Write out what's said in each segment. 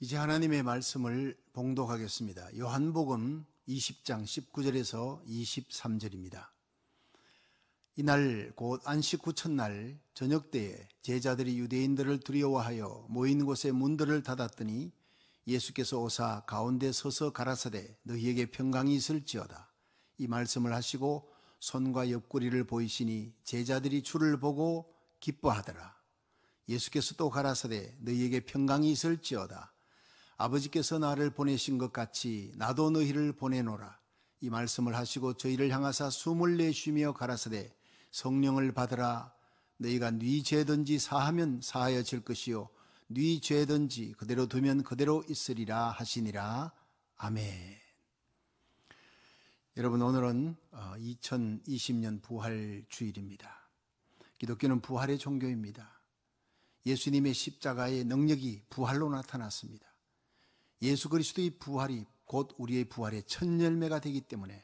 이제 하나님의 말씀을 봉독하겠습니다. 요한복음 20장 19절에서 23절입니다. 이날 곧 안식 후 첫날 저녁 때에 제자들이 유대인들을 두려워하여 모인 곳의 문들을 닫았더니 예수께서 오사 가운데 서서 가라사대 너희에게 평강이 있을지어다 이 말씀을 하시고 손과 옆구리를 보이시니 제자들이 주를 보고 기뻐하더라 예수께서 또 가라사대 너희에게 평강이 있을지어다 아버지께서 나를 보내신 것 같이 나도 너희를 보내노라. 이 말씀을 하시고 저희를 향하사 숨을 내쉬며 가라사대 성령을 받으라. 너희가 네 죄든지 사하면 사하여질 것이요 네 죄든지 그대로 두면 그대로 있으리라 하시니라. 아멘. 여러분 오늘은 2020년 어, 부활 주일입니다. 기독교는 부활의 종교입니다. 예수님의 십자가의 능력이 부활로 나타났습니다. 예수 그리스도의 부활이 곧 우리의 부활의 첫 열매가 되기 때문에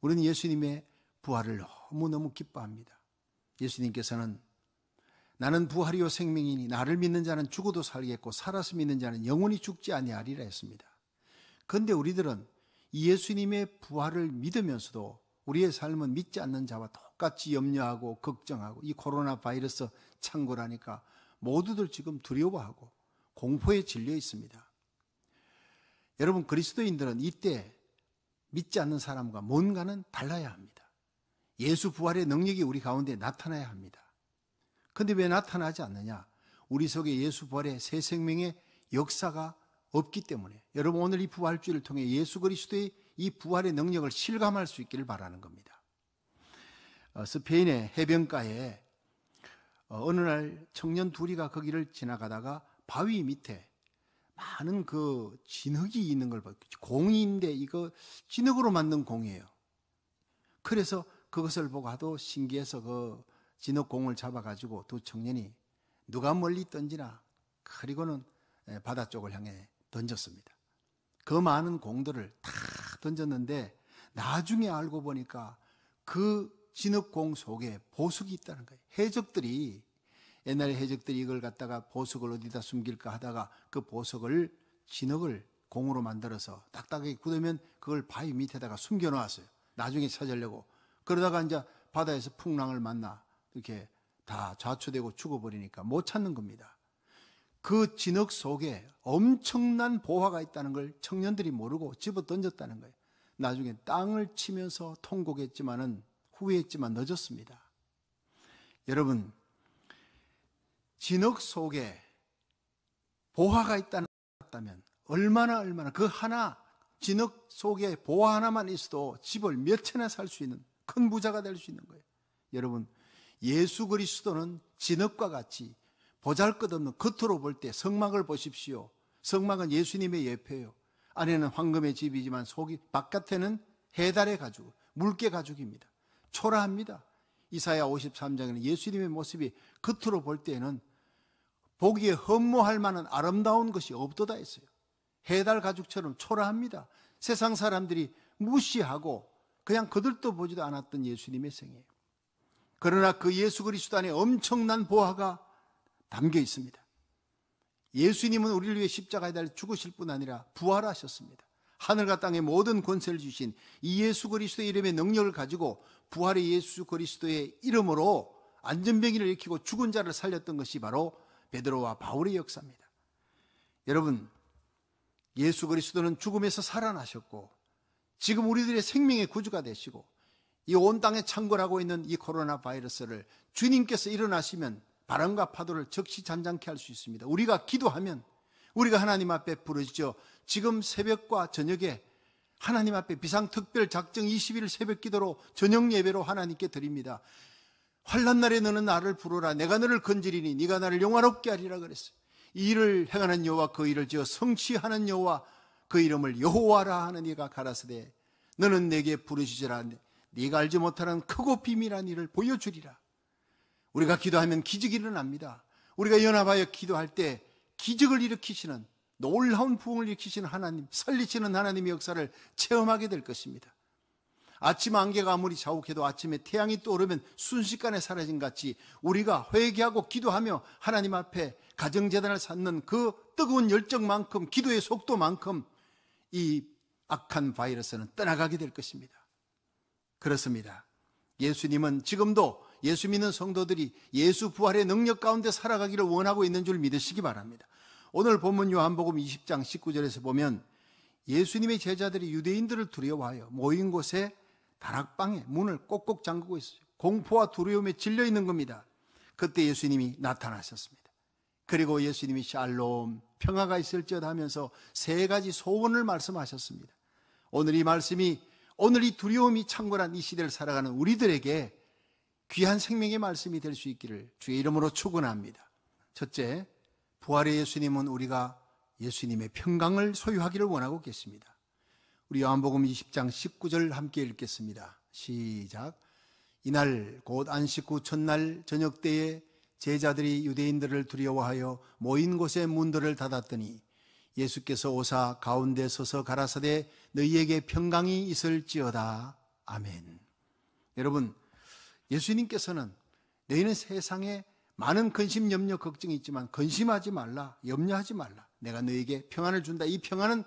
우리는 예수님의 부활을 너무너무 기뻐합니다. 예수님께서는 나는 부활이요 생명이니 나를 믿는 자는 죽어도 살겠고 살아서 믿는 자는 영원히 죽지 아니하리라 했습니다. 그런데 우리들은 예수님의 부활을 믿으면서도 우리의 삶은 믿지 않는 자와 똑같이 염려하고 걱정하고 이 코로나 바이러스 창고라니까 모두들 지금 두려워하고 공포에 질려 있습니다. 여러분 그리스도인들은 이때 믿지 않는 사람과 뭔가는 달라야 합니다. 예수 부활의 능력이 우리 가운데 나타나야 합니다. 근데 왜 나타나지 않느냐? 우리 속에 예수 부활의 새 생명의 역사가 없기 때문에 여러분 오늘 이 부활주의를 통해 예수 그리스도의 이 부활의 능력을 실감할 수 있기를 바라는 겁니다. 어, 스페인의 해변가에 어, 어느 날 청년 둘이가 거기를 지나가다가 바위 밑에 많은 그 진흙이 있는 걸 봐요. 공인데 이거 진흙으로 만든 공이에요. 그래서 그것을 보고 하도 신기해서 그 진흙공을 잡아가지고 두 청년이 누가 멀리 던지나 그리고는 예, 바다 쪽을 향해 던졌습니다. 그 많은 공들을 다 던졌는데 나중에 알고 보니까 그 진흙공 속에 보석이 있다는 거예요. 해적들이 옛날에 해적들이 이걸 갖다가 보석을 어디다 숨길까 하다가 그 보석을 진흙을 공으로 만들어서 딱딱하게 굳으면 그걸 바위 밑에다가 숨겨 놓았어요. 나중에 찾으려고. 그러다가 이제 바다에서 풍랑을 만나 이렇게 다 좌초되고 죽어버리니까 못 찾는 겁니다. 그 진흙 속에 엄청난 보화가 있다는 걸 청년들이 모르고 집어 던졌다는 거예요. 나중에 땅을 치면서 통곡했지만은 후회했지만 늦었습니다. 여러분, 진흙 속에 보화가 있다면 얼마나 얼마나 그 하나 진흙 속에 보화 하나만 있어도 집을 몇 채나 살 수 있는 큰 부자가 될 수 있는 거예요. 여러분 예수 그리스도는 진흙과 같이 보잘것없는 겉으로 볼 때 성막을 보십시오. 성막은 예수님의 예표예요. 안에는 황금의 집이지만 속이 바깥에는 해달의 가죽, 물개 가죽입니다. 초라합니다. 이사야 53장에는 예수님의 모습이 겉으로 볼 때에는 보기에 허무할 만한 아름다운 것이 없도다 했어요. 해달 가죽처럼 초라합니다. 세상 사람들이 무시하고 그냥 거들떠 보지도 않았던 예수님의 생애예요. 그러나 그 예수 그리스도 안에 엄청난 보화가 담겨 있습니다. 예수님은 우리를 위해 십자가에 달려 죽으실 뿐 아니라 부활하셨습니다. 하늘과 땅의 모든 권세를 주신 이 예수 그리스도의 이름의 능력을 가지고 부활의 예수 그리스도의 이름으로 안전병이를 일으키고 죽은 자를 살렸던 것이 바로 베드로와 바울의 역사입니다. 여러분, 예수 그리스도는 죽음에서 살아나셨고 지금 우리들의 생명의 구주가 되시고 이 온 땅에 창궐하고 있는 이 코로나 바이러스를 주님께서 일어나시면 바람과 파도를 적시 잠잠케 할 수 있습니다. 우리가 기도하면 우리가 하나님 앞에 부르짖어 지금 새벽과 저녁에 하나님 앞에 비상특별 작정 21일 새벽 기도로 저녁 예배로 하나님께 드립니다. 환란 날에 너는 나를 부르라 내가 너를 건지리니 네가 나를 영화롭게 하리라 그랬어요. 이 일을 행하는 여호와 그 일을 지어 성취하는 여호와 그 이름을 여호와라 하는 이가 가라사대 너는 내게 부르시지라 네가 알지 못하는 크고 비밀한 일을 보여주리라. 우리가 기도하면 기적이 일어납니다. 우리가 연합하여 기도할 때 기적을 일으키시는 놀라운 부흥을 일으키시는 하나님, 설리시는 하나님의 역사를 체험하게 될 것입니다. 아침 안개가 아무리 자욱해도 아침에 태양이 떠오르면 순식간에 사라진 같이 우리가 회개하고 기도하며 하나님 앞에 가정재단을 쌓는 그 뜨거운 열정만큼 기도의 속도만큼 이 악한 바이러스는 떠나가게 될 것입니다. 그렇습니다. 예수님은 지금도 예수 믿는 성도들이 예수 부활의 능력 가운데 살아가기를 원하고 있는 줄 믿으시기 바랍니다. 오늘 본문 요한복음 20장 19절에서 보면 예수님의 제자들이 유대인들을 두려워하여 모인 곳에 다락방에 문을 꼭꼭 잠그고 있어요. 공포와 두려움에 질려 있는 겁니다. 그때 예수님이 나타나셨습니다. 그리고 예수님이 샬롬, 평화가 있을지어다 하면서 세 가지 소원을 말씀하셨습니다. 오늘 이 말씀이 오늘 이 두려움이 창궐한 이 시대를 살아가는 우리들에게 귀한 생명의 말씀이 될 수 있기를 주의 이름으로 축원합니다. 첫째, 부활의 예수님은 우리가 예수님의 평강을 소유하기를 원하고 계십니다. 우리 요한복음 20장 19절 함께 읽겠습니다. 시작. 이날 곧 안식 후 첫날 저녁 때에 제자들이 유대인들을 두려워하여 모인 곳의 문들을 닫았더니 예수께서 오사 가운데 서서 가라사대 너희에게 평강이 있을지어다. 아멘. 여러분, 예수님께서는 너희는 세상에 많은 근심, 염려, 걱정이 있지만 근심하지 말라, 염려하지 말라. 내가 너희에게 평안을 준다. 이 평안은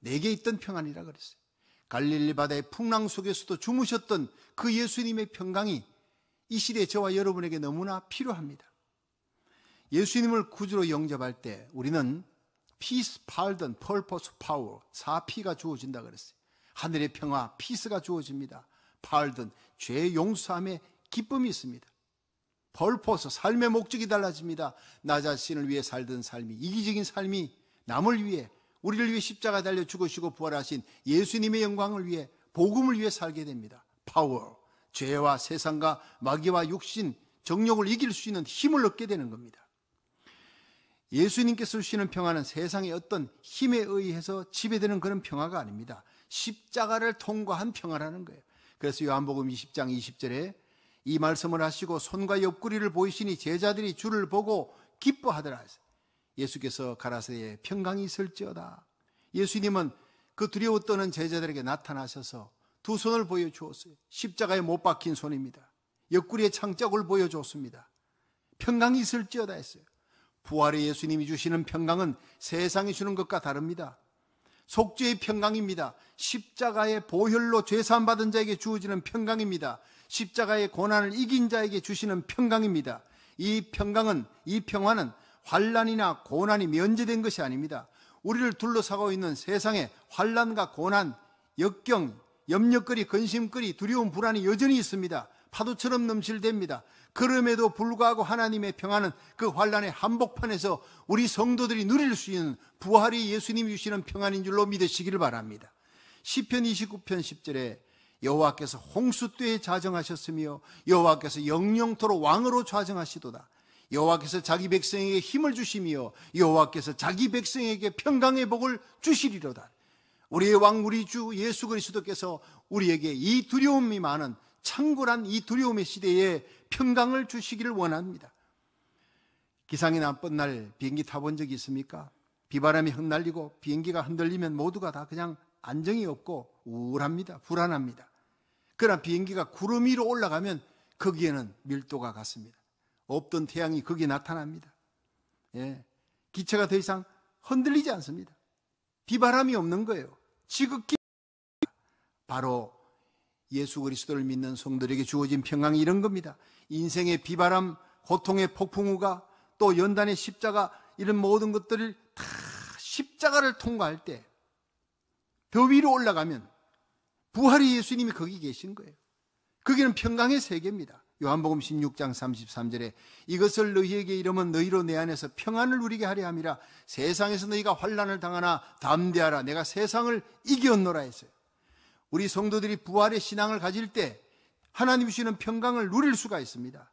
내게 있던 평안이라 그랬어요. 갈릴리 바다의 풍랑 속에서도 주무셨던 그 예수님의 평강이 이 시대에 저와 여러분에게 너무나 필요합니다. 예수님을 구주로 영접할 때 우리는 peace, pardon, purpose, power 4P가 주어진다 그랬어요. 하늘의 평화, peace가 주어집니다. pardon, 죄 용서함에 기쁨이 있습니다. purpose, 삶의 목적이 달라집니다. 나 자신을 위해 살던 삶이 이기적인 삶이 남을 위해 우리를 위해 십자가 달려 죽으시고 부활하신 예수님의 영광을 위해 복음을 위해 살게 됩니다. 파워, 죄와 세상과 마귀와 육신, 정욕을 이길 수 있는 힘을 얻게 되는 겁니다. 예수님께서 주시는 평화는 세상의 어떤 힘에 의해서 지배되는 그런 평화가 아닙니다. 십자가를 통과한 평화라는 거예요. 그래서 요한복음 20장 20절에 이 말씀을 하시고 손과 옆구리를 보이시니 제자들이 주를 보고 기뻐하더라. 예수께서 가라사대 평강이 있을지어다. 예수님은 그 두려워 떠는 제자들에게 나타나셔서 두 손을 보여주었어요. 십자가에 못 박힌 손입니다. 옆구리에 창적을 보여줬습니다. 평강이 있을지어다 했어요. 부활의 예수님이 주시는 평강은 세상이 주는 것과 다릅니다. 속죄의 평강입니다. 십자가의 보혈로 죄사함 받은 자에게 주어지는 평강입니다. 십자가의 고난을 이긴 자에게 주시는 평강입니다. 이 평강은 이 평화는 환란이나 고난이 면제된 것이 아닙니다. 우리를 둘러싸고 있는 세상의 환란과 고난, 역경, 염려거리, 근심거리, 두려움, 불안이 여전히 있습니다. 파도처럼 넘실댑니다. 그럼에도 불구하고 하나님의 평안은 그 환란의 한복판에서 우리 성도들이 누릴 수 있는 부활이 예수님이 주시는 평안인 줄로 믿으시기를 바랍니다. 시편 29편 10절에 여호와께서 홍수 때에 자정하셨으며 여호와께서 영영토로 왕으로 좌정하시도다. 여호와께서 자기 백성에게 힘을 주시며 여호와께서 자기 백성에게 평강의 복을 주시리로다. 우리의 왕 우리 주 예수 그리스도께서 우리에게 이 두려움이 많은 창궐한 이 두려움의 시대에 평강을 주시기를 원합니다. 기상이 나쁜 날 비행기 타본 적이 있습니까? 비바람이 흩날리고 비행기가 흔들리면 모두가 다 그냥 안정이 없고 우울합니다. 불안합니다. 그러나 비행기가 구름 위로 올라가면 거기에는 밀도가 같습니다. 없던 태양이 거기에 나타납니다. 예. 기체가 더 이상 흔들리지 않습니다. 비바람이 없는 거예요. 지극히 바로 예수 그리스도를 믿는 성도에게 주어진 평강이 이런 겁니다. 인생의 비바람, 고통의 폭풍우가 또 연단의 십자가 이런 모든 것들을 다 십자가를 통과할 때 더 위로 올라가면 부활의 예수님이 거기 계신 거예요. 거기는 평강의 세계입니다. 요한복음 16장 33절에 이것을 너희에게 이러면 너희로 내 안에서 평안을 누리게 하려 함이라 세상에서 너희가 환란을 당하나 담대하라 내가 세상을 이겼노라 했어요. 우리 성도들이 부활의 신앙을 가질 때 하나님 주시는 평강을 누릴 수가 있습니다.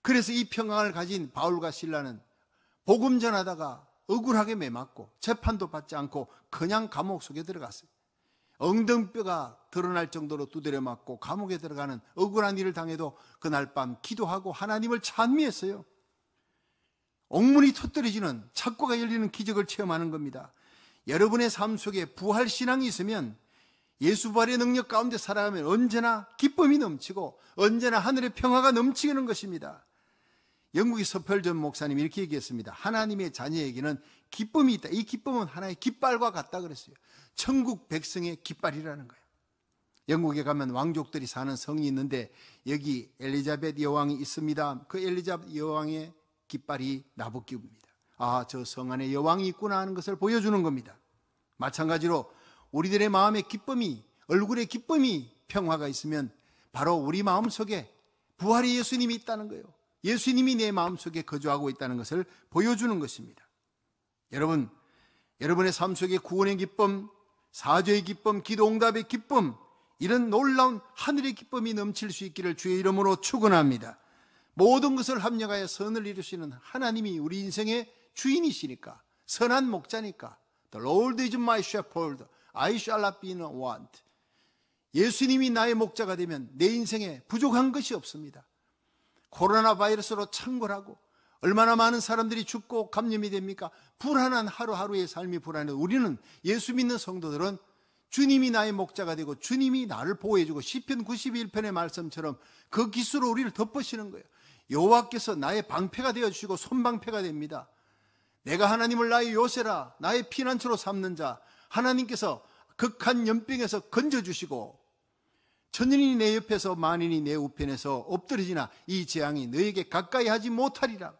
그래서 이 평강을 가진 바울과 신라는 복음 전하다가 억울하게 매맞고 재판도 받지 않고 그냥 감옥 속에 들어갔어요. 엉덩뼈가 드러날 정도로 두드려 맞고 감옥에 들어가는 억울한 일을 당해도 그날 밤 기도하고 하나님을 찬미했어요. 옥문이 터뜨려지는 착고가 열리는 기적을 체험하는 겁니다. 여러분의 삶 속에 부활 신앙이 있으면 예수 부활의 능력 가운데 살아가면 언제나 기쁨이 넘치고 언제나 하늘의 평화가 넘치는 것입니다. 영국의 서펄전 목사님이 이렇게 얘기했습니다. 하나님의 자녀에게는 기쁨이 있다. 이 기쁨은 하나의 깃발과 같다 그랬어요. 천국 백성의 깃발이라는 거예요. 영국에 가면 왕족들이 사는 성이 있는데 여기 엘리자벳 여왕이 있습니다. 그 엘리자벳 여왕의 깃발이 나부끼입니다. 아, 저 성 안에 여왕이 있구나 하는 것을 보여주는 겁니다. 마찬가지로 우리들의 마음의 기쁨이, 얼굴의 기쁨이 평화가 있으면 바로 우리 마음 속에 부활의 예수님이 있다는 거예요. 예수님이 내 마음 속에 거주하고 있다는 것을 보여주는 것입니다. 여러분, 여러분의 삶 속에 구원의 기쁨, 사죄의 기쁨, 기도 응답의 기쁨, 이런 놀라운 하늘의 기쁨이 넘칠 수 있기를 주의 이름으로 축원합니다. 모든 것을 합력하여 선을 이루시는 하나님이 우리 인생의 주인이시니까 선한 목자니까 The Lord is my shepherd I shall not be in want 예수님이 나의 목자가 되면 내 인생에 부족한 것이 없습니다. 코로나 바이러스로 창궐하고 얼마나 많은 사람들이 죽고 감염이 됩니까? 불안한 하루하루의 삶이 불안해. 우리는 예수 믿는 성도들은 주님이 나의 목자가 되고 주님이 나를 보호해주고 시편 91편의 말씀처럼 그 기수로 우리를 덮으시는 거예요. 여호와께서 나의 방패가 되어 주시고 손방패가 됩니다. 내가 하나님을 나의 요새라 나의 피난처로 삼는 자 하나님께서 극한 연병에서 건져 주시고 천인이 내 옆에서 만인이 내 우편에서 엎드리지나 이 재앙이 너에게 가까이 하지 못하리라.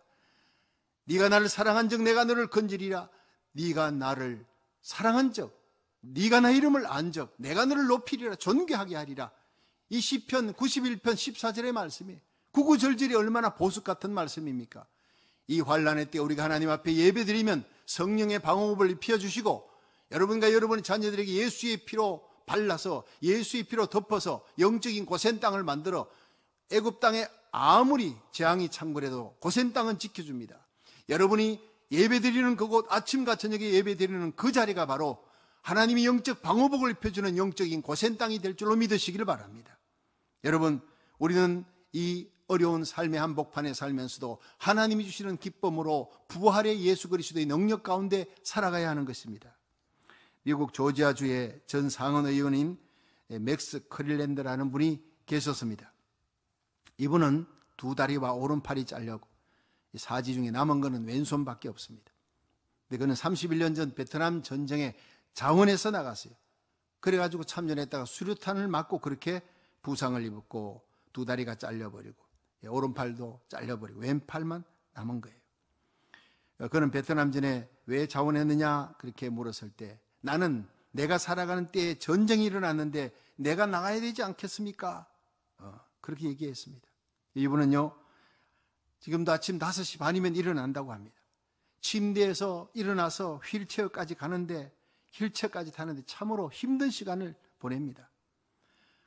네가 나를 사랑한 적 내가 너를 건지리라. 네가 나를 사랑한 적 네가 나 이름을 안적 내가 너를 높이리라 존귀하게 하리라. 이 시편 91편 14절의 말씀이 구구절절이 얼마나 보석 같은 말씀입니까? 이 환란의 때 우리가 하나님 앞에 예배드리면 성령의 방호흡을 입혀 주시고 여러분과 여러분의 자녀들에게 예수의 피로 발라서 예수의 피로 덮어서 영적인 고센 땅을 만들어 애굽 땅에 아무리 재앙이 창궐해도 고센 땅은 지켜줍니다. 여러분이 예배드리는 그곳 아침과 저녁에 예배드리는 그 자리가 바로 하나님이 영적 방호복을 입혀주는 영적인 고센 땅이 될 줄로 믿으시기를 바랍니다. 여러분, 우리는 이 어려운 삶의 한복판에 살면서도 하나님이 주시는 기쁨으로 부활의 예수 그리스도의 능력 가운데 살아가야 하는 것입니다. 미국 조지아주의 전 상원 의원인 맥스 커릴랜드라는 분이 계셨습니다. 이분은 두 다리와 오른팔이 잘려고 사지 중에 남은 거는 왼손밖에 없습니다. 근데 그는 31년 전 베트남 전쟁에 자원해서 나갔어요. 그래가지고 참전했다가 수류탄을 맞고 그렇게 부상을 입었고 두 다리가 잘려버리고 예, 오른팔도 잘려버리고 왼팔만 남은 거예요. 그러니까 그는 베트남전에 왜 자원했느냐 그렇게 물었을 때 나는 내가 살아가는 때에 전쟁이 일어났는데 내가 나가야 되지 않겠습니까? 어, 그렇게 얘기했습니다. 이분은요 지금도 아침 5시 반이면 일어난다고 합니다. 침대에서 일어나서 휠체어까지 가는데 휠체어까지 타는데 참으로 힘든 시간을 보냅니다.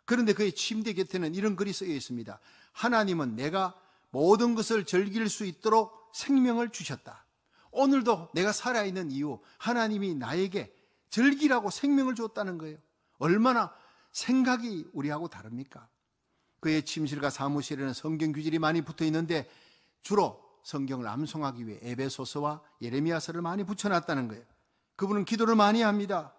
그런데 그의 침대 곁에는 이런 글이 쓰여 있습니다. 하나님은 내가 모든 것을 즐길 수 있도록 생명을 주셨다. 오늘도 내가 살아있는 이유, 하나님이 나에게 즐기라고 생명을 줬다는 거예요. 얼마나 생각이 우리하고 다릅니까? 그의 침실과 사무실에는 성경 규절이 많이 붙어 있는데 주로 성경을 암송하기 위해 에베소서와 예레미야서를 많이 붙여놨다는 거예요. 그분은 기도를 많이 합니다.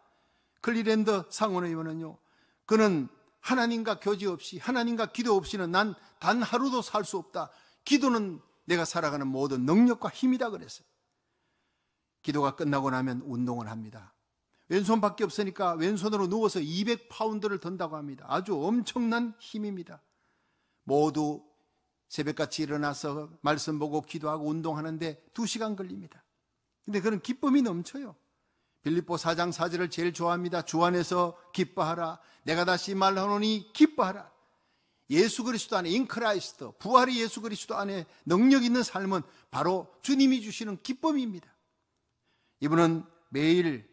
클리랜드 상원의원은요, 그는 하나님과 교제 없이, 하나님과 기도 없이는 난 단 하루도 살 수 없다. 기도는 내가 살아가는 모든 능력과 힘이다 그랬어요. 기도가 끝나고 나면 운동을 합니다. 왼손밖에 없으니까 왼손으로 누워서 200파운드를 던다고 합니다. 아주 엄청난 힘입니다. 모두 새벽같이 일어나서 말씀 보고 기도하고 운동하는데 2시간 걸립니다. 근데 그런 기쁨이 넘쳐요. 빌립보 사장사절을 제일 좋아합니다. 주 안에서 기뻐하라. 내가 다시 말하노니 기뻐하라. 예수 그리스도 안에 인크라이스트 부활의 예수 그리스도 안에 능력 있는 삶은 바로 주님이 주시는 기쁨입니다. 이분은 매일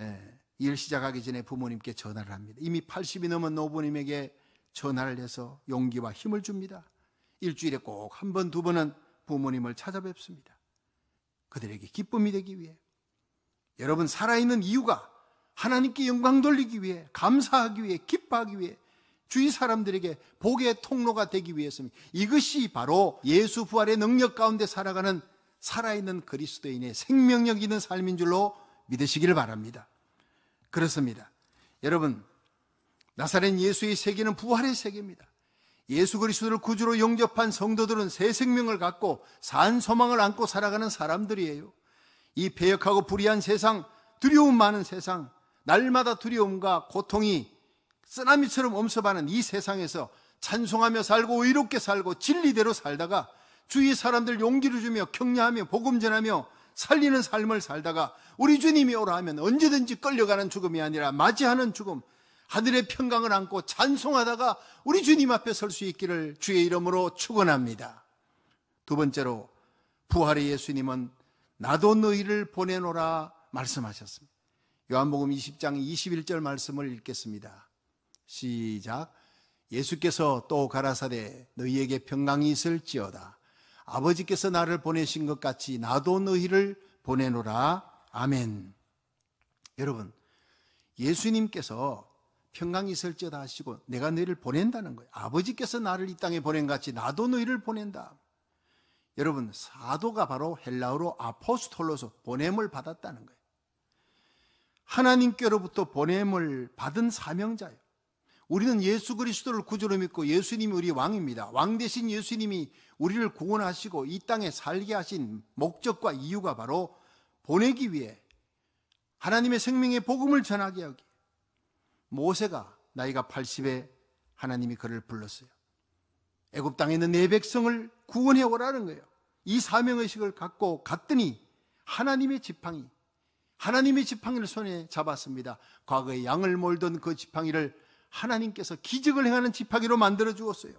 예, 일 시작하기 전에 부모님께 전화를 합니다. 이미 80이 넘은 노부님에게 전화를 해서 용기와 힘을 줍니다. 일주일에 꼭 한 번, 두 번은 부모님을 찾아뵙습니다. 그들에게 기쁨이 되기 위해. 여러분, 살아있는 이유가 하나님께 영광 돌리기 위해, 감사하기 위해, 기뻐하기 위해, 주위 사람들에게 복의 통로가 되기 위해서입니다. 이것이 바로 예수 부활의 능력 가운데 살아가는 살아있는 그리스도인의 생명력 있는 삶인 줄로 믿으시기를 바랍니다. 그렇습니다. 여러분, 나사렛 예수의 세계는 부활의 세계입니다. 예수 그리스도를 구주로 영접한 성도들은 새 생명을 갖고 산 소망을 안고 살아가는 사람들이에요. 이 배역하고 불의한 세상, 두려움 많은 세상, 날마다 두려움과 고통이 쓰나미처럼 엄습하는 이 세상에서 찬송하며 살고 의롭게 살고 진리대로 살다가 주위 사람들 용기를 주며 격려하며 복음 전하며 살리는 삶을 살다가 우리 주님이 오라 하면 언제든지 끌려가는 죽음이 아니라 맞이하는 죽음, 하늘의 평강을 안고 찬송하다가 우리 주님 앞에 설 수 있기를 주의 이름으로 축원합니다. 두 번째로 부활의 예수님은 나도 너희를 보내노라 말씀하셨습니다. 요한복음 20장 21절 말씀을 읽겠습니다. 시작. 예수께서 또 가라사대 너희에게 평강이 있을지어다. 아버지께서 나를 보내신 것 같이 나도 너희를 보내노라. 아멘. 여러분, 예수님께서 평강이 설지어다 하시고 내가 너희를 보낸다는 거예요. 아버지께서 나를 이 땅에 보낸 같이 나도 너희를 보낸다. 여러분 사도가 바로 헬라어로 아포스톨로서 보냄을 받았다는 거예요. 하나님께로부터 보냄을 받은 사명자예요. 우리는 예수 그리스도를 구주로 믿고 예수님이 우리 왕입니다. 왕 대신 예수님이 우리를 구원하시고 이 땅에 살게 하신 목적과 이유가 바로 보내기 위해 하나님의 생명의 복음을 전하게 하기 모세가 나이가 80에 하나님이 그를 불렀어요. 애굽 땅에 있는 내 백성을 구원해 오라는 거예요. 이 사명 의식을 갖고 갔더니 하나님의 지팡이 하나님의 지팡이를 손에 잡았습니다. 과거에 양을 몰던 그 지팡이를 하나님께서 기적을 행하는 지팡이로 만들어 주었어요.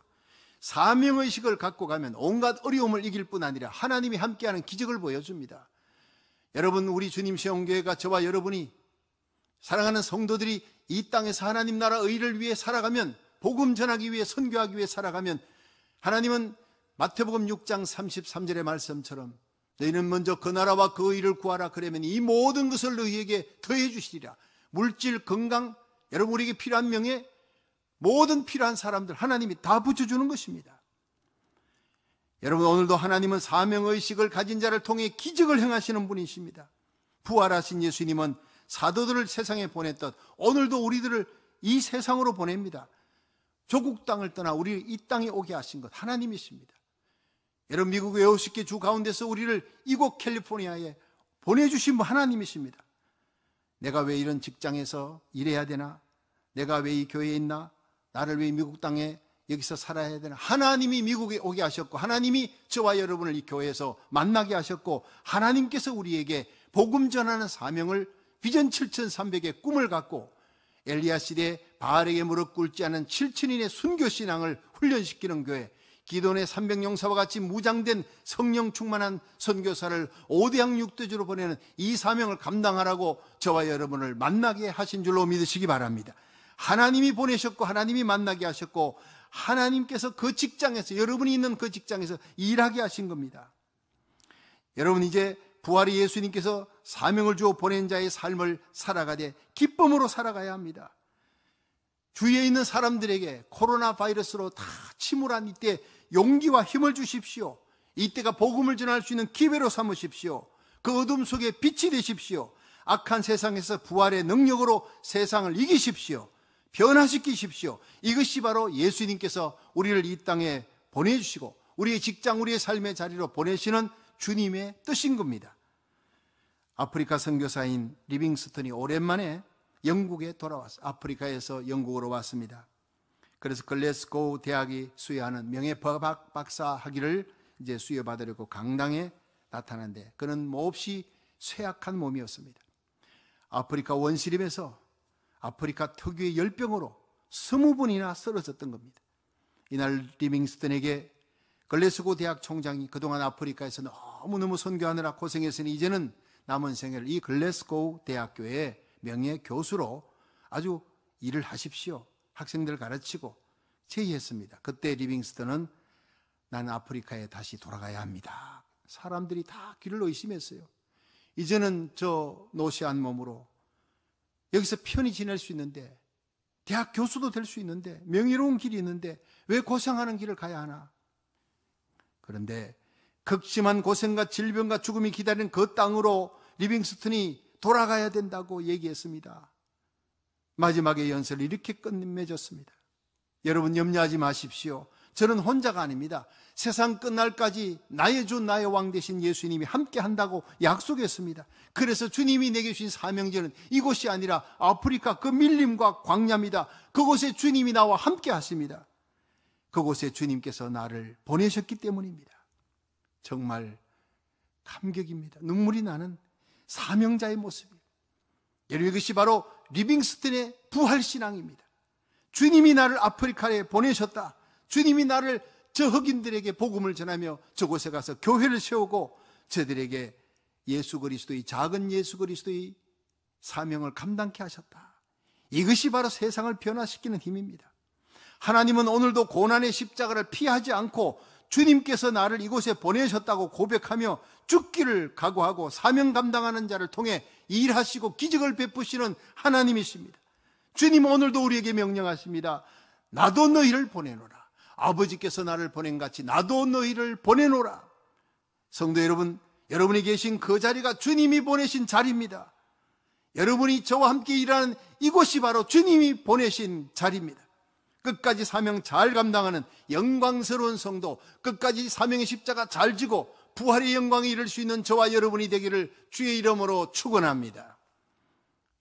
사명의식을 갖고 가면 온갖 어려움을 이길 뿐 아니라 하나님이 함께하는 기적을 보여줍니다. 여러분, 우리 주님 시험교회가 저와 여러분이 사랑하는 성도들이 이 땅에서 하나님 나라 의를 위해 살아가면 복음 전하기 위해 선교하기 위해 살아가면 하나님은 마태복음 6장 33절의 말씀처럼 너희는 먼저 그 나라와 그 의를 구하라 그러면 이 모든 것을 너희에게 더해 주시리라. 물질, 건강, 여러분 우리에게 필요한 명예, 모든 필요한 사람들 하나님이 다 붙여 주는 것입니다. 여러분 오늘도 하나님은 사명 의식을 가진 자를 통해 기적을 행하시는 분이십니다. 부활하신 예수님은 사도들을 세상에 보냈던 오늘도 우리들을 이 세상으로 보냅니다. 조국 땅을 떠나 우리 이 땅에 오게 하신 것 하나님이십니다. 여러분 미국 외우스키 주 가운데서 우리를 이곳 캘리포니아에 보내주신 하나님이십니다. 내가 왜 이런 직장에서 일해야 되나? 내가 왜 이 교회에 있나? 나를 왜 미국 땅에 여기서 살아야 되나? 하나님이 미국에 오게 하셨고, 하나님이 저와 여러분을 이 교회에서 만나게 하셨고, 하나님께서 우리에게 복음 전하는 사명을 비전 7300의 꿈을 갖고 엘리야 시대 바알에게 무릎 꿇지 않은 7 0 0 0인의 순교 신앙을 훈련시키는 교회 기돈의 300용사와 같이 무장된 성령 충만한 선교사를 오대양 육대주로 보내는 이 사명을 감당하라고 저와 여러분을 만나게 하신 줄로 믿으시기 바랍니다. 하나님이 보내셨고 하나님이 만나게 하셨고 하나님께서 그 직장에서 여러분이 있는 그 직장에서 일하게 하신 겁니다. 여러분 이제 부활의 예수님께서 사명을 주어 보낸 자의 삶을 살아가되 기쁨으로 살아가야 합니다. 주위에 있는 사람들에게 코로나 바이러스로 다 침울한 이때 용기와 힘을 주십시오. 이때가 복음을 전할 수 있는 기회로 삼으십시오. 그 어둠 속에 빛이 되십시오. 악한 세상에서 부활의 능력으로 세상을 이기십시오. 변화시키십시오. 이것이 바로 예수님께서 우리를 이 땅에 보내주시고 우리의 직장, 우리의 삶의 자리로 보내시는 주님의 뜻인 겁니다. 아프리카 선교사인 리빙스턴이 오랜만에 영국에 돌아왔어 아프리카에서 영국으로 왔습니다. 그래서 글래스고 대학이 수여하는 명예법 박사 학위를 이제 수여받으려고 강당에 나타난데 그는 몹시 쇠약한 몸이었습니다. 아프리카 원시림에서 아프리카 특유의 열병으로 스무 분이나 쓰러졌던 겁니다. 이날 리빙스턴에게 글래스고 대학 총장이 그동안 아프리카에서 는 너무너무 선교하느라 고생했으니 이제는 남은 생애를 이 글래스고우 대학교의 명예 교수로 아주 일을 하십시오. 학생들 가르치고 제의했습니다. 그때 리빙스턴은 난 아프리카에 다시 돌아가야 합니다. 사람들이 다 귀를 의심했어요. 이제는 저 노시한 몸으로 여기서 편히 지낼 수 있는데 대학 교수도 될 수 있는데 명예로운 길이 있는데 왜 고생하는 길을 가야 하나? 그런데 극심한 고생과 질병과 죽음이 기다리는 그 땅으로 리빙스턴이 돌아가야 된다고 얘기했습니다. 마지막에 연설을 이렇게 끝맺었습니다. 여러분 염려하지 마십시오. 저는 혼자가 아닙니다. 세상 끝날까지 나의 주 나의 왕 되신 예수님이 함께 한다고 약속했습니다. 그래서 주님이 내게 주신 사명제는 이곳이 아니라 아프리카 그 밀림과 광야입니다. 그곳에 주님이 나와 함께 하십니다. 그곳에 주님께서 나를 보내셨기 때문입니다. 정말 감격입니다. 눈물이 나는 사명자의 모습이에요. 여러분 이것이 바로 리빙스턴의 부활신앙입니다. 주님이 나를 아프리카에 보내셨다. 주님이 나를 저 흑인들에게 복음을 전하며 저곳에 가서 교회를 세우고 저들에게 예수 그리스도의 작은 예수 그리스도의 사명을 감당케 하셨다. 이것이 바로 세상을 변화시키는 힘입니다. 하나님은 오늘도 고난의 십자가를 피하지 않고 주님께서 나를 이곳에 보내셨다고 고백하며 죽기를 각오하고 사명 감당하는 자를 통해 일하시고 기적을 베푸시는 하나님이십니다. 주님 오늘도 우리에게 명령하십니다. 나도 너희를 보내노라. 아버지께서 나를 보낸 같이 나도 너희를 보내노라. 성도 여러분, 여러분이 계신 그 자리가 주님이 보내신 자리입니다. 여러분이 저와 함께 일하는 이곳이 바로 주님이 보내신 자리입니다. 끝까지 사명 잘 감당하는 영광스러운 성도, 끝까지 사명의 십자가 잘 지고 부활의 영광이이룰수 있는 저와 여러분이 되기를 주의 이름으로 축원합니다.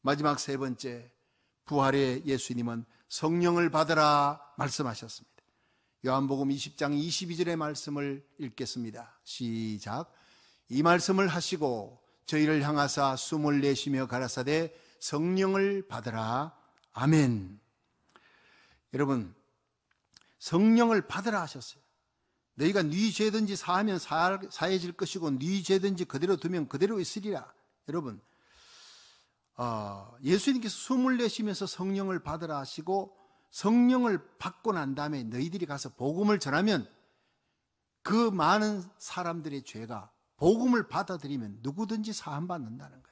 마지막 세 번째, 부활의 예수님은 성령을 받으라 말씀하셨습니다. 요한복음 20장 22절의 말씀을 읽겠습니다. 시작. 이 말씀을 하시고 저희를 향하사 숨을 내쉬며 가라사대 성령을 받으라. 아멘. 여러분 성령을 받으라 하셨어요. 너희가 네 죄든지 사하면 사, 해질 것이고 네 죄든지 그대로 두면 그대로 있으리라. 여러분 어, 예수님께서 숨을 내쉬면서 성령을 받으라 하시고 성령을 받고 난 다음에 너희들이 가서 복음을 전하면 그 많은 사람들의 죄가 복음을 받아들이면 누구든지 사함 받는다는 거예요.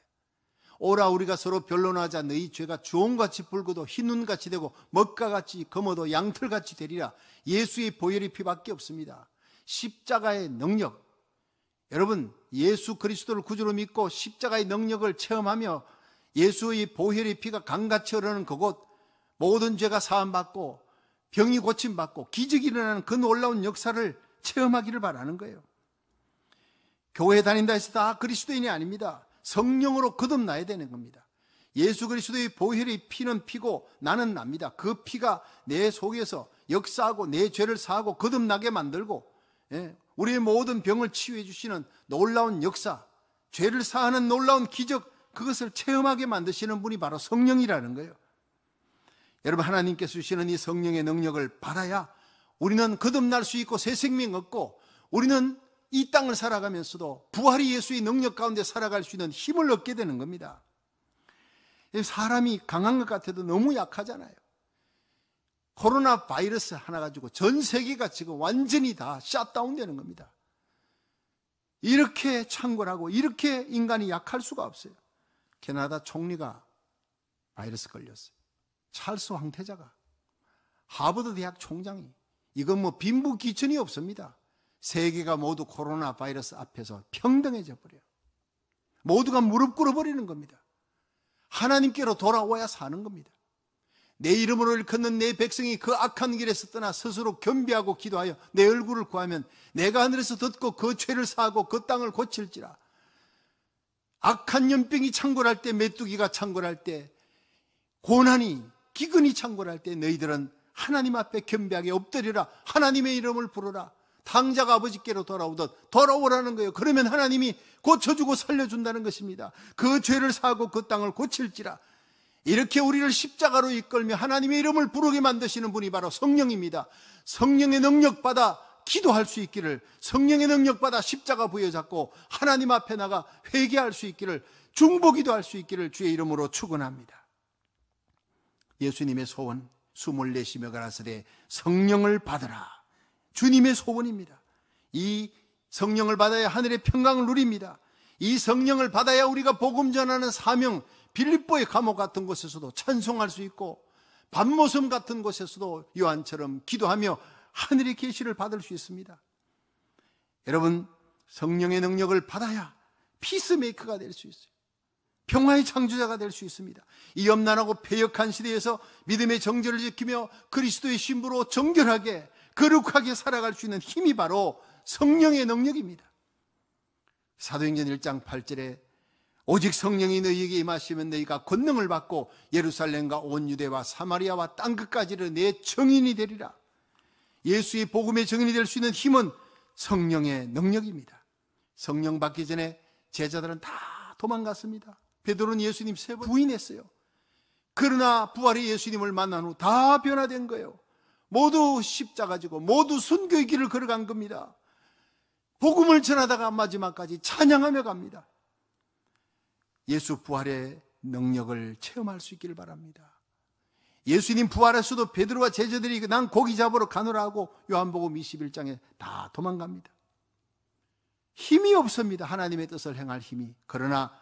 오라 우리가 서로 변론하자 너희 죄가 주홍같이 붉어도 흰 눈같이 되고 먹가같이 검어도 양털같이 되리라 예수의 보혈의 피밖에 없습니다 십자가의 능력 여러분 예수 그리스도를 구주로 믿고 십자가의 능력을 체험하며 예수의 보혈의 피가 강같이 흐르는 그곳 모든 죄가 사함받고 병이 고침받고 기적이 일어나는 그 놀라운 역사를 체험하기를 바라는 거예요 교회 다닌다 해서 다 아, 그리스도인이 아닙니다 성령으로 거듭나야 되는 겁니다. 예수 그리스도의 보혈의 피는 피고 나는 납니다. 그 피가 내 속에서 역사하고 내 죄를 사하고 거듭나게 만들고 예, 우리의 모든 병을 치유해 주시는 놀라운 역사, 죄를 사하는 놀라운 기적 그것을 체험하게 만드시는 분이 바로 성령이라는 거예요. 여러분 하나님께서 주시는 이 성령의 능력을 받아야 우리는 거듭날 수 있고 새 생명 얻고 우리는 이 땅을 살아가면서도 부활이 예수의 능력 가운데 살아갈 수 있는 힘을 얻게 되는 겁니다. 사람이 강한 것 같아도 너무 약하잖아요. 코로나 바이러스 하나 가지고 전 세계가 지금 완전히 다 샷다운 되는 겁니다. 이렇게 창궐하고 이렇게 인간이 약할 수가 없어요. 캐나다 총리가 바이러스 걸렸어요. 찰스 황태자가 하버드 대학 총장이 이건 뭐 빈부 기천이 없습니다. 세계가 모두 코로나 바이러스 앞에서 평등해져 버려요. 모두가 무릎 꿇어버리는 겁니다. 하나님께로 돌아와야 사는 겁니다. 내 이름으로 일컫는 내 백성이 그 악한 길에서 떠나 스스로 겸비하고 기도하여 내 얼굴을 구하면 내가 하늘에서 듣고 그 죄를 사하고 그 땅을 고칠지라. 악한 연병이 창궐할 때 메뚜기가 창궐할 때 고난이 기근이 창궐할 때 너희들은 하나님 앞에 겸비하게 엎드리라 하나님의 이름을 부르라 당자가 아버지께로 돌아오듯 돌아오라는 거예요. 그러면 하나님이 고쳐주고 살려준다는 것입니다. 그 죄를 사고 그 땅을 고칠지라. 이렇게 우리를 십자가로 이끌며 하나님의 이름을 부르게 만드시는 분이 바로 성령입니다. 성령의 능력받아 기도할 수 있기를 성령의 능력받아 십자가 부여잡고 하나님 앞에 나가 회개할 수 있기를 중보기도 할 수 있기를 주의 이름으로 축원합니다. 예수님의 소원 숨을 내쉬며 가라사대 성령을 받으라. 주님의 소원입니다. 이 성령을 받아야 하늘의 평강을 누립니다. 이 성령을 받아야 우리가 복음 전하는 사명, 빌립보의 감옥 같은 곳에서도 찬송할 수 있고 밤모섬 같은 곳에서도 요한처럼 기도하며 하늘의 계시를 받을 수 있습니다. 여러분, 성령의 능력을 받아야 피스메이커가 될 수 있어요. 평화의 창조자가 될 수 있습니다. 이 염난하고 폐역한 시대에서 믿음의 정절을 지키며 그리스도의 신부로 정결하게 거룩하게 살아갈 수 있는 힘이 바로 성령의 능력입니다. 사도행전 1장 8절에 오직 성령이 너희에게 임하시면 너희가 권능을 받고 예루살렘과 온 유대와 사마리아와 땅 끝까지를 내 증인이 되리라. 예수의 복음의 증인이 될 수 있는 힘은 성령의 능력입니다. 성령 받기 전에 제자들은 다 도망갔습니다. 베드로는 예수님 세 번 부인했어요. 그러나 부활의 예수님을 만난 후 다 변화된 거예요. 모두 십자가 지고 모두 순교의 길을 걸어간 겁니다. 복음을 전하다가 마지막까지 찬양하며 갑니다. 예수 부활의 능력을 체험할 수 있기를 바랍니다. 예수님 부활에서도 베드로와 제자들이 난 고기 잡으러 가느라고 요한복음 21장에 다 도망갑니다. 힘이 없습니다. 하나님의 뜻을 행할 힘이. 그러나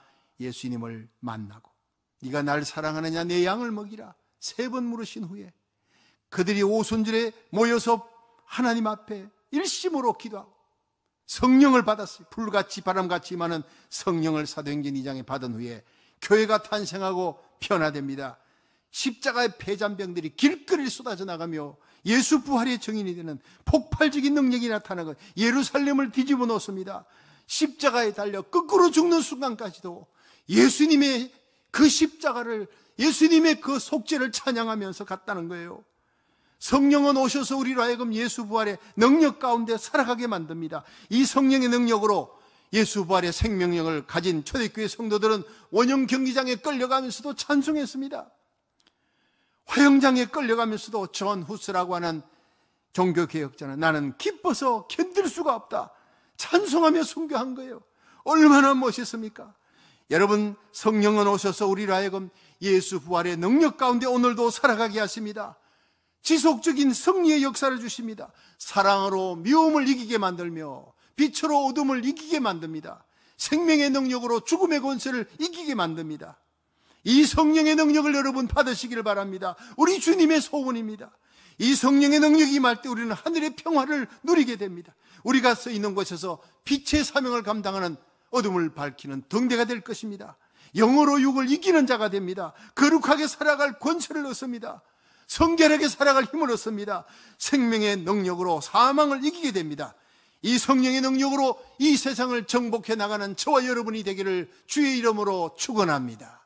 예수님을 만나고 네가 날 사랑하느냐 내 양을 먹이라 세 번 물으신 후에 그들이 오순절에 모여서 하나님 앞에 일심으로 기도하고 성령을 받았어요. 불같이 바람같이 많은 성령을 사도행전 2장에 받은 후에 교회가 탄생하고 변화됩니다. 십자가의 폐잔병들이 길거리를 쏟아져 나가며 예수 부활의 증인이 되는 폭발적인 능력이 나타나는 예루살렘을 뒤집어 놓습니다. 십자가에 달려 거꾸로 죽는 순간까지도 예수님의 그 십자가를 예수님의 그 속죄를 찬양하면서 갔다는 거예요. 성령은 오셔서 우리로 하여금 예수 부활의 능력 가운데 살아가게 만듭니다. 이 성령의 능력으로 예수 부활의 생명력을 가진 초대교회 성도들은 원형 경기장에 끌려가면서도 찬송했습니다. 화영장에 끌려가면서도 존 후스라고 하는 종교개혁자는 나는 기뻐서 견딜 수가 없다. 찬송하며 순교한 거예요. 얼마나 멋있습니까? 여러분 성령은 오셔서 우리를 하여금 예수 부활의 능력 가운데 오늘도 살아가게 하십니다. 지속적인 승리의 역사를 주십니다. 사랑으로 미움을 이기게 만들며 빛으로 어둠을 이기게 만듭니다. 생명의 능력으로 죽음의 권세를 이기게 만듭니다. 이 성령의 능력을 여러분 받으시기를 바랍니다. 우리 주님의 소원입니다. 이 성령의 능력이 임할 때 우리는 하늘의 평화를 누리게 됩니다. 우리가 서 있는 곳에서 빛의 사명을 감당하는 어둠을 밝히는 등대가 될 것입니다. 영어로 육을 이기는 자가 됩니다. 거룩하게 살아갈 권세를 얻습니다. 성결하게 살아갈 힘을 얻습니다. 생명의 능력으로 사망을 이기게 됩니다. 이 성령의 능력으로 이 세상을 정복해 나가는 저와 여러분이 되기를 주의 이름으로 축원합니다.